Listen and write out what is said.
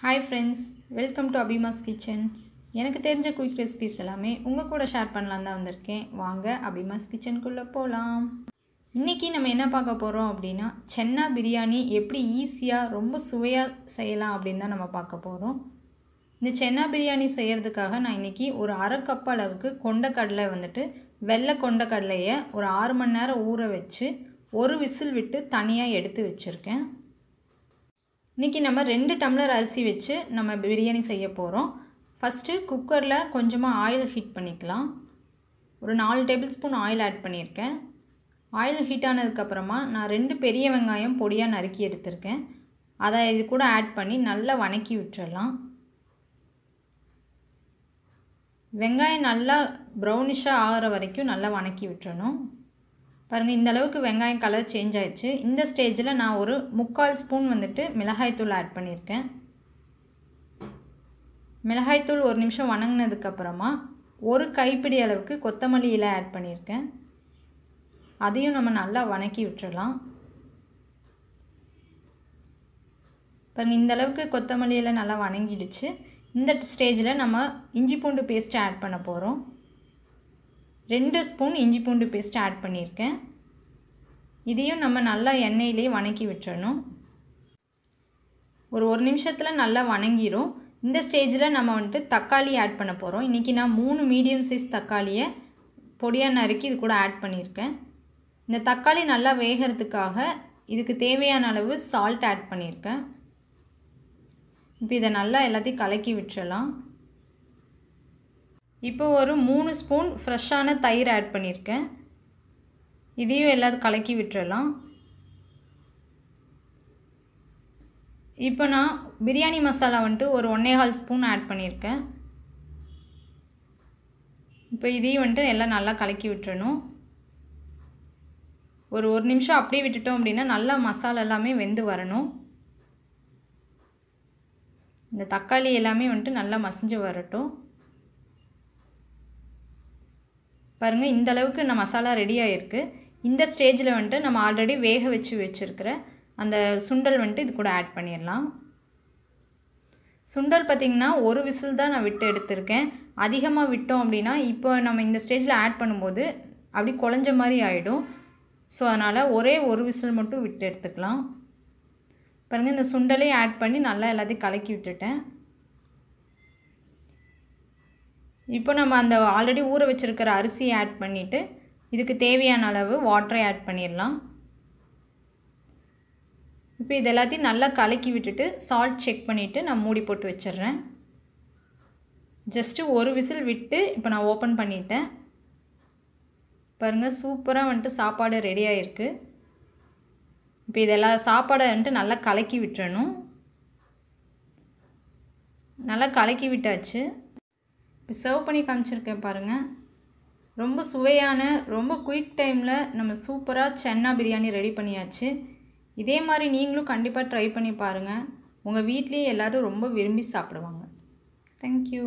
hi friends welcome to Abhima's kitchen எனக்கு தெரிஞ்ச quick recipes எல்லாமே உங்கள் கூட ஷேர் பண்ணலாம் தான் வந்திருக்கேன் வாங்க அபிமாஸ் கிச்சனுக்குள்ளே போகலாம் இன்றைக்கி நம்ம என்ன பார்க்க போகிறோம் அப்படின்னா சென்னா பிரியாணி எப்படி ஈஸியாக ரொம்ப சுவையாக செய்யலாம் அப்படின்னு தான் நம்ம பார்க்க போகிறோம் இந்த சென்னா பிரியாணி செய்கிறதுக்காக நான் இன்றைக்கி ஒரு அரை கப் அளவுக்கு கொண்டக்கடலை வந்துட்டு வெள்ளை கொண்டக்கடலையை ஒரு ஆறு மணி நேரம் ஊற வச்சு ஒரு விசில் விட்டு தனியாக எடுத்து வச்சுருக்கேன் இன்றைக்கி நம்ம ரெண்டு டம்ளர் அரிசி வச்சு நம்ம பிரியாணி செய்ய போகிறோம் ஃபஸ்ட்டு குக்கரில் கொஞ்சமாக ஆயில் ஹீட் பண்ணிக்கலாம் ஒரு நாலு டேபிள் ஸ்பூன் ஆயில் ஆட் பண்ணியிருக்கேன் ஆயில் ஹீட் ஆனதுக்கப்புறமா நான் ரெண்டு பெரிய வெங்காயம் பொடியாக நறுக்கி எடுத்திருக்கேன் அதை இது கூட ஆட் பண்ணி நல்லா வணக்கி விட்டுறலாம் வெங்காயம் நல்லா ப்ரௌனிஷாக ஆகிற வரைக்கும் நல்லா வணக்கி விட்டுறணும் பாருங்கள் இந்த அளவுக்கு வெங்காயம் கலர் சேஞ்ச் ஆயிடுச்சு இந்த ஸ்டேஜில் நான் ஒரு முக்கால் ஸ்பூன் வந்துட்டு மிளகாய்த்தூள் ஆட் பண்ணியிருக்கேன் மிளகாய்த்தூள் ஒரு நிமிஷம் வணங்கினதுக்கப்புறமா ஒரு கைப்பிடி அளவுக்கு கொத்தமல்லி இலை ஆட் பண்ணியிருக்கேன் அதையும் நம்ம நல்லா வணக்கி விட்டுடலாம் பாருங்கள் இந்த அளவுக்கு கொத்தமல்லி இலை நல்லா வணங்கிடுச்சு இந்த ஸ்டேஜில் நம்ம இஞ்சி பூண்டு பேஸ்ட்டு ஆட் பண்ண போகிறோம் ரெண்டு ஸ்பூன் இஞ்சி பூண்டு பேஸ்ட் ஆட் பண்ணியிருக்கேன் இதையும் நம்ம நல்லா எண்ணெயிலே வணக்கி விட்டுறணும் ஒரு ஒரு நிமிஷத்தில் நல்லா வணங்கிடும் இந்த ஸ்டேஜில் நம்ம வந்துட்டு தக்காளி ஆட் பண்ண போகிறோம் இன்றைக்கி நான் மூணு மீடியம் சைஸ் தக்காளியை பொடியாக நறுக்கி இது கூட ஆட் பண்ணியிருக்கேன் இந்த தக்காளி நல்லா வேகிறதுக்காக இதுக்கு தேவையான அளவு சால்ட் ஆட் பண்ணியிருக்கேன் இப்போ இதை நல்லா எல்லாத்தையும் கலக்கி விட்டுறலாம் இப்போ ஒரு மூணு ஸ்பூன் ஃப்ரெஷ்ஷான தயிர் ஆட் பண்ணியிருக்கேன் இதையும் எல்லாத்தையும் கலக்கி விட்டுறலாம் இப்போ நான் பிரியாணி மசாலா வந்துட்டு ஒரு ஒன்னேகால் ஸ்பூன் ஆட் பண்ணியிருக்கேன் இப்போ இதையும் வந்துட்டு எல்லாம் நல்லா கலக்கி விட்டுறணும் ஒரு ஒரு நிமிஷம் அப்படியே விட்டுட்டோம் அப்படின்னா நல்லா மசாலா எல்லாமே வெந்து வரணும் இந்த தக்காளி எல்லாமே வந்துட்டு நல்லா மசிஞ்சு வரட்டும் பாருங்கள் இந்த அளவுக்கு இந்த மசாலா ரெடி ஆகிருக்கு இந்த ஸ்டேஜில் வந்துட்டு நம்ம ஆல்ரெடி வேக வச்சு வச்சுருக்கிற அந்த சுண்டல் வந்துட்டு இது கூட ஆட் பண்ணிடலாம் சுண்டல் பார்த்திங்கன்னா ஒரு விசில் தான் நான் விட்டு எடுத்திருக்கேன் அதிகமாக விட்டோம் அப்படின்னா இப்போ நம்ம இந்த ஸ்டேஜில் ஆட் பண்ணும்போது அப்படி குழஞ்ச மாதிரி ஆகிடும் ஸோ அதனால் ஒரே ஒரு விசில் மட்டும் விட்டு எடுத்துக்கலாம் பாருங்கள் இந்த சுண்டலையும் ஆட் பண்ணி நல்லா எல்லாத்தையும் கலக்கி விட்டுட்டேன் இப்போ நம்ம அந்த ஆல்ரெடி ஊற வச்சுருக்கிற அரிசியை ஆட் பண்ணிவிட்டு இதுக்கு தேவையான அளவு வாட்டரை ஆட் பண்ணிடலாம் இப்போ இது எல்லாத்தையும் நல்லா கலக்கி விட்டுட்டு சால்ட் செக் பண்ணிவிட்டு நான் மூடி போட்டு வச்சிட்றேன் ஜஸ்ட்டு ஒரு விசில் விட்டு இப்போ நான் ஓப்பன் பண்ணிட்டேன் பாருங்கள் சூப்பராக வந்துட்டு சாப்பாடு ரெடி ஆகிருக்கு இப்போ இதெல்லாம் சாப்பாடை வந்துட்டு நல்லா கலக்கி விட்டுறணும் நல்லா கலக்கி விட்டாச்சு இப்போ சர்வ் பண்ணி காமிச்சிருக்கேன் பாருங்கள் ரொம்ப சுவையான ரொம்ப குயிக் டைமில் நம்ம சூப்பராக சென்னா பிரியாணி ரெடி பண்ணியாச்சு இதே மாதிரி நீங்களும் கண்டிப்பாக ட்ரை பண்ணி பாருங்கள் உங்கள் வீட்லேயே எல்லோரும் ரொம்ப விரும்பி சாப்பிடுவாங்க தேங்க்யூ